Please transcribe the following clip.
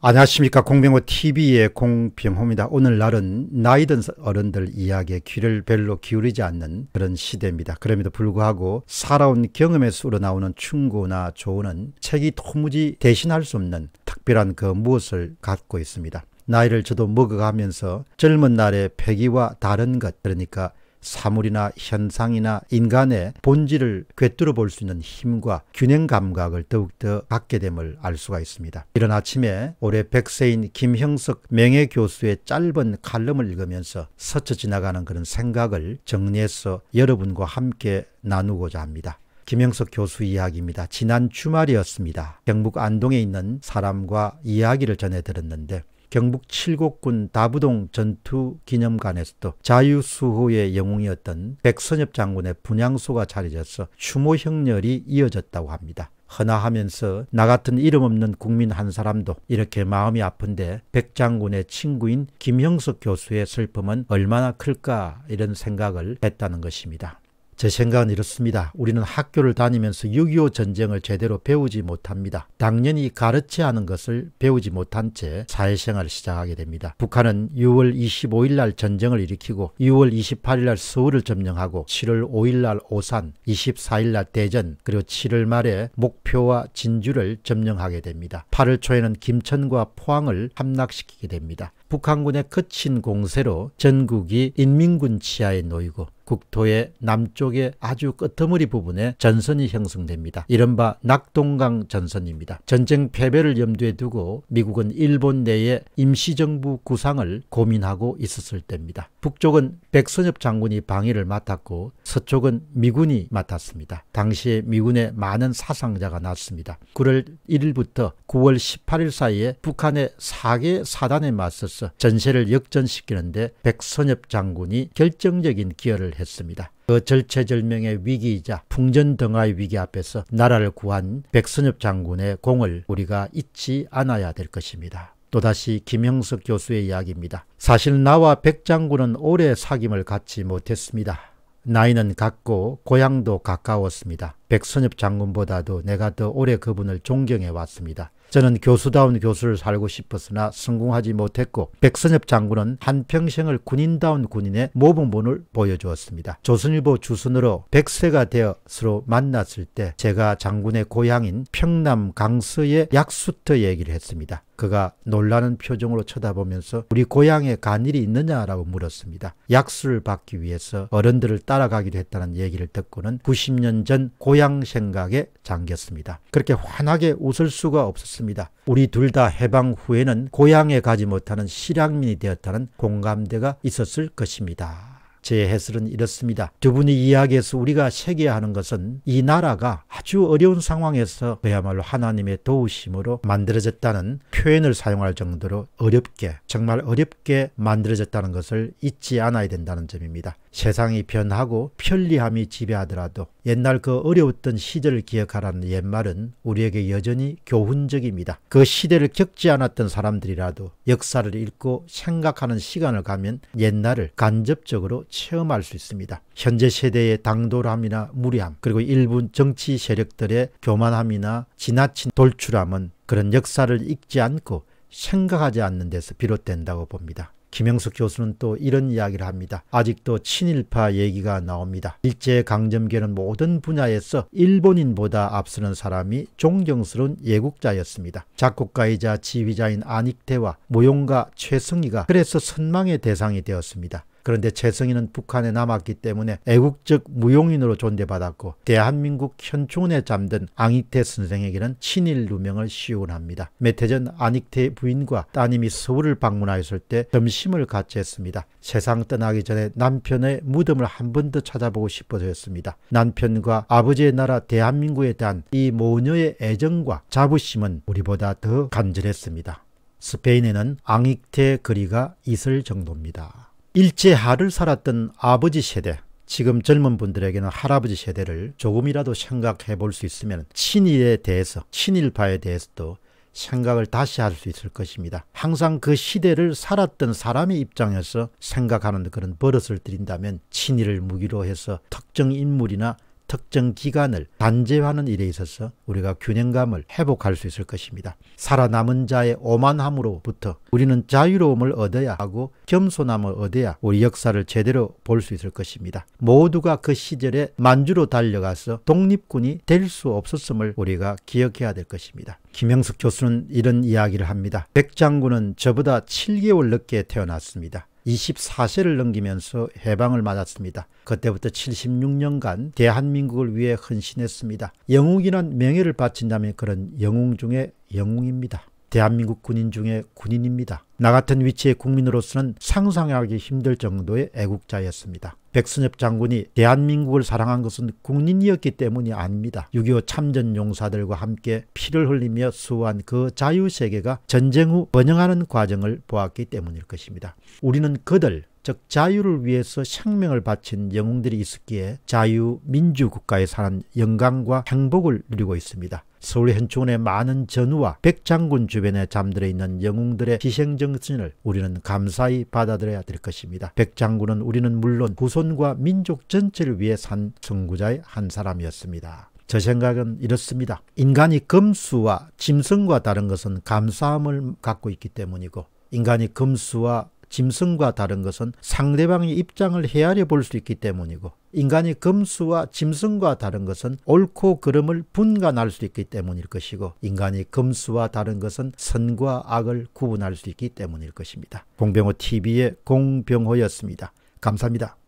안녕하십니까 공병호 TV의 공병호입니다. 오늘날은 나이든 어른들 이야기에 귀를 별로 기울이지 않는 그런 시대입니다. 그럼에도 불구하고 살아온 경험에서 우러나오는 충고나 조언은 책이 도무지 대신할 수 없는 특별한 그 무엇을 갖고 있습니다. 나이를 저도 먹어가면서 젊은 날의 패기와 다른 것 그러니까 사물이나 현상이나 인간의 본질을 꿰뚫어 볼 수 있는 힘과 균형 감각을 더욱더 갖게 됨을 알 수가 있습니다. 이런 아침에 올해 100세인 김형석 명예교수의 짧은 칼럼을 읽으면서 스쳐 지나가는 그런 생각을 정리해서 여러분과 함께 나누고자 합니다. 김영석 교수 이야기입니다. 지난 주말이었습니다. 경북 안동에 있는 사람과 이야기를 전해 들었는데 경북 칠곡군 다부동 전투 기념관에서도 자유수호의 영웅이었던 백선엽 장군의 분향소가 차리져서 추모 형렬이 이어졌다고 합니다. 허나하면서 나 같은 이름 없는 국민 한 사람도 이렇게 마음이 아픈데 백 장군의 친구인 김형석 교수의 슬픔은 얼마나 클까 이런 생각을 했다는 것입니다. 제 생각은 이렇습니다. 우리는 학교를 다니면서 6.25 전쟁을 제대로 배우지 못합니다. 당연히 가르치야 하는 것을 배우지 못한 채 사회생활을 시작하게 됩니다. 북한은 6월 25일 날 전쟁을 일으키고 6월 28일 날 서울을 점령하고 7월 5일 날 오산, 24일 날 대전, 그리고 7월 말에 목표와 진주를 점령하게 됩니다. 8월 초에는 김천과 포항을 함락시키게 됩니다. 북한군의 거친 공세로 전국이 인민군 치하에 놓이고 국토의 남쪽의 아주 끄트머리 부분에 전선이 형성됩니다. 이른바 낙동강 전선입니다. 전쟁 패배를 염두에 두고 미국은 일본 내에 임시정부 구상을 고민하고 있었을 때입니다. 북쪽은 백선엽 장군이 방위를 맡았고 서쪽은 미군이 맡았습니다. 당시에 미군의 많은 사상자가 났습니다. 9월 1일부터 9월 18일 사이에 북한의 4개 사단에 맞서서 전세를 역전시키는데 백선엽 장군이 결정적인 기여를 했습니다. 그 절체절명의 위기이자 풍전등화의 위기 앞에서 나라를 구한 백선엽 장군의 공을 우리가 잊지 않아야 될 것입니다. 또다시 김형석 교수의 이야기입니다. 사실 나와 백 장군은 오래 사귐을 갖지 못했습니다. 나이는 같고 고향도 가까웠습니다. 백선엽 장군보다도 내가 더 오래 그분을 존경해 왔습니다. 저는 교수다운 교수를 살고 싶었으나 성공하지 못했고 백선엽 장군은 한평생을 군인다운 군인의 모범본을 보여주었습니다. 조선일보 주선으로 백세가 되어 서로 만났을 때 제가 장군의 고향인 평남 강서의 약수터 얘기를 했습니다. 그가 놀라는 표정으로 쳐다보면서 우리 고향에 간 일이 있느냐라고 물었습니다. 약수를 받기 위해서 어른들을 따라가기로 했다는 얘기를 듣고는 90년 전 고향 생각에 잠겼습니다. 그렇게 환하게 웃을 수가 없었습니다. 우리 둘 다 해방 후에는 고향에 가지 못하는 실향민이 되었다는 공감대가 있었을 것입니다. 제 해설은 이렇습니다. 두 분이 이야기해서 우리가 세계하는 것은 이 나라가 아주 어려운 상황에서 그야말로 하나님의 도우심으로 만들어졌다는 표현을 사용할 정도로 어렵게 정말 어렵게 만들어졌다는 것을 잊지 않아야 된다는 점입니다. 세상이 변하고 편리함이 지배하더라도 옛날 그 어려웠던 시절을 기억하라는 옛말은 우리에게 여전히 교훈적입니다. 그 시대를 겪지 않았던 사람들이라도 역사를 읽고 생각하는 시간을 가면 옛날을 간접적으로 체험할 수 있습니다. 현재 세대의 당돌함이나 무리함 그리고 일본 정치 세력들의 교만함이나 지나친 돌출함은 그런 역사를 읽지 않고 생각하지 않는 데서 비롯된다고 봅니다. 김영숙 교수는 또 이런 이야기를 합니다. 아직도 친일파 얘기가 나옵니다. 일제강점기에는 모든 분야에서 일본인보다 앞서는 사람이 존경스러운 예국자였습니다. 작곡가이자 지휘자인 안익태와 모용가 최승희가 그래서 선망의 대상이 되었습니다. 그런데 최성희는 북한에 남았기 때문에 애국적 무용인으로 존재받았고 대한민국 현충원에 잠든 앙익태 선생에게는 친일 누명을 시운합니다. 몇해전 안익태 부인과 따님이 서울을 방문하였을 때 점심을 같이 했습니다. 세상 떠나기 전에 남편의 무덤을 한 번 더 찾아보고 싶어서였습니다. 남편과 아버지의 나라 대한민국에 대한 이 모녀의 애정과 자부심은 우리보다 더 간절했습니다. 스페인에는 앙익태 거리가 있을 정도입니다. 일제하를 살았던 아버지 세대 지금 젊은 분들에게는 할아버지 세대를 조금이라도 생각해 볼 수 있으면 친일에 대해서 친일파에 대해서도 생각을 다시 할 수 있을 것입니다. 항상 그 시대를 살았던 사람의 입장에서 생각하는 그런 버릇을 들인다면 친일을 무기로 해서 특정 인물이나 특정 기간을 단죄하는 일에 있어서 우리가 균형감을 회복할 수 있을 것입니다. 살아남은 자의 오만함으로부터 우리는 자유로움을 얻어야 하고 겸손함을 얻어야 우리 역사를 제대로 볼 수 있을 것입니다. 모두가 그 시절에 만주로 달려가서 독립군이 될 수 없었음을 우리가 기억해야 될 것입니다. 김영석 교수는 이런 이야기를 합니다. 백장군은 저보다 7개월 늦게 태어났습니다. 24세를 넘기면서 해방을 맞았습니다. 그때부터 76년간 대한민국을 위해 헌신했습니다. 영웅이란 명예를 바친다면 그런 영웅 중에 영웅입니다. 대한민국 군인 중에 군인입니다. 나 같은 위치의 국민으로서는 상상하기 힘들 정도의 애국자였습니다. 백순엽 장군이 대한민국을 사랑한 것은 국민이었기 때문이 아닙니다. 6.25 참전 용사들과 함께 피를 흘리며 수호한 그 자유세계가 전쟁 후 번영하는 과정을 보았기 때문일 것입니다. 우리는 그들 즉 자유를 위해서 생명을 바친 영웅들이 있었기에 자유민주국가에 사는 영광과 행복을 누리고 있습니다. 서울 현충원의 많은 전우와 백장군 주변에 잠들어 있는 영웅들의 희생정신을 우리는 감사히 받아들여야 될 것입니다. 백장군은 우리는 물론 후손과 민족 전체를 위해 산 선구자의 한 사람이었습니다. 저 생각은 이렇습니다. 인간이 금수와 짐승과 다른 것은 감사함을 갖고 있기 때문이고 인간이 금수와 짐승과 다른 것은 상대방의 입장을 헤아려 볼 수 있기 때문이고 인간이 금수와 짐승과 다른 것은 옳고 그름을 분간할 수 있기 때문일 것이고 인간이 금수와 다른 것은 선과 악을 구분할 수 있기 때문일 것입니다. 공병호 TV의 공병호였습니다. 감사합니다.